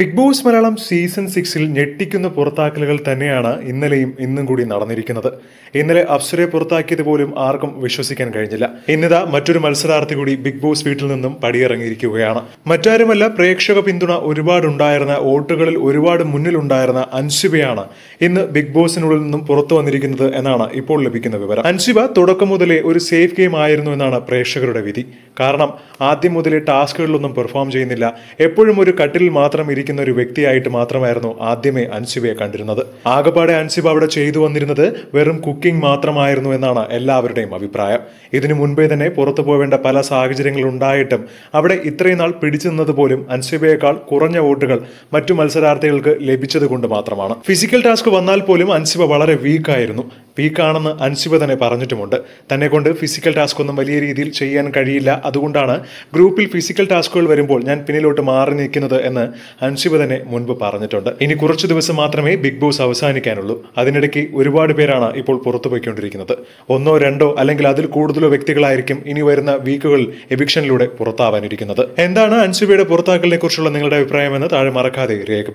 big boss Malayalam season സിക്സിൽ ഞെട്ടിക്കുന്ന പുറത്താക്കലുകൾ തന്നെയാണ് ഇന്നലെയും ഇന്നും കൂടി നടന്നിരിക്കുന്നത് ഇന്നലെ അപ്സരയെ പുറത്താക്കിയത് പോലും ആർക്കും വിശ്വസിക്കാൻ കഴിഞ്ഞില്ല ഇന്നിതാ മറ്റൊരു മത്സരാർത്ഥി കൂടി ബിഗ് ബോസ് വീട്ടിൽ നിന്നും പടിയിറങ്ങിയിരിക്കുകയാണ് മറ്റാരുമല്ല പ്രേക്ഷക പിന്തുണ ഒരുപാടുണ്ടായിരുന്ന വോട്ടുകളിൽ ഒരുപാട് മുന്നിലുണ്ടായിരുന്ന അൻസിബയാണ് ഇന്ന് ബിഗ് ബോസിനുള്ളിൽ നിന്നും പുറത്തു വന്നിരിക്കുന്നത് എന്നാണ് ഇപ്പോൾ ലഭിക്കുന്ന വിവരം അൻസിബ തുടക്കം മുതലേ ഒരു സേഫ് ഗെയിം ആയിരുന്നു എന്നാണ് പ്രേക്ഷകരുടെ വിധി കാരണം ആദ്യം മുതലേ ടാസ്കുകളിലൊന്നും പെർഫോം ചെയ്യുന്നില്ല എപ്പോഴും ഒരു കട്ടിൽ മാത്രം ജീവിക്കുന്ന ഒരു വ്യക്തിയായിട്ട് മാത്രമായിരുന്നു ആദ്യമേ അൻസിബയെ കണ്ടിരുന്നത് ആകപ്പാടെ അൻസിബ അവിടെ ചെയ്തു വന്നിരുന്നത് വെറും കുക്കിംഗ് മാത്രമായിരുന്നു എന്നാണ് എല്ലാവരുടെയും അഭിപ്രായം ഇതിനു മുൻപേ തന്നെ പുറത്തു പോവേണ്ട പല സാഹചര്യങ്ങൾ ഉണ്ടായിട്ടും അവിടെ ഇത്രയും നാൾ പിടിച്ചു നിന്നത് പോലും അൻസിബയേക്കാൾ കുറഞ്ഞ വോട്ടുകൾ മറ്റു മത്സരാർത്ഥികൾക്ക് ലഭിച്ചത് കൊണ്ട് മാത്രമാണ് ഫിസിക്കൽ ടാസ്ക് വന്നാൽ പോലും അൻസിബ വളരെ വീക്കായിരുന്നു വീക്കാണെന്ന് അൻസിബ തന്നെ പറഞ്ഞിട്ടുമുണ്ട് തന്നെ കൊണ്ട് ഫിസിക്കൽ ടാസ്ക് ഒന്നും വലിയ രീതിയിൽ ചെയ്യാൻ കഴിയില്ല അതുകൊണ്ടാണ് ഗ്രൂപ്പിൽ ഫിസിക്കൽ ടാസ്കുകൾ വരുമ്പോൾ ഞാൻ പിന്നിലോട്ട് മാറി നിൽക്കുന്നത് എന്ന് അൻസിബ തന്നെ മുൻപ് പറഞ്ഞിട്ടുണ്ട് ഇനി കുറച്ച് ദിവസം മാത്രമേ ബിഗ് ബോസ് അവസാനിക്കാനുള്ളൂ അതിനിടയ്ക്ക് ഒരുപാട് പേരാണ് ഇപ്പോൾ പുറത്തു പോയിക്കൊണ്ടിരിക്കുന്നത് ഒന്നോ രണ്ടോ അല്ലെങ്കിൽ അതിൽ കൂടുതലോ വ്യക്തികളായിരിക്കും ഇനി വരുന്ന വീക്കുകളിൽ എവിക്ഷനിലൂടെ പുറത്താവാനിരിക്കുന്നത് എന്താണ് അൻസിബയുടെ പുറത്താക്കലിനെ കുറിച്ചുള്ള നിങ്ങളുടെ അഭിപ്രായമെന്ന് താഴെ മറക്കാതെ രേഖ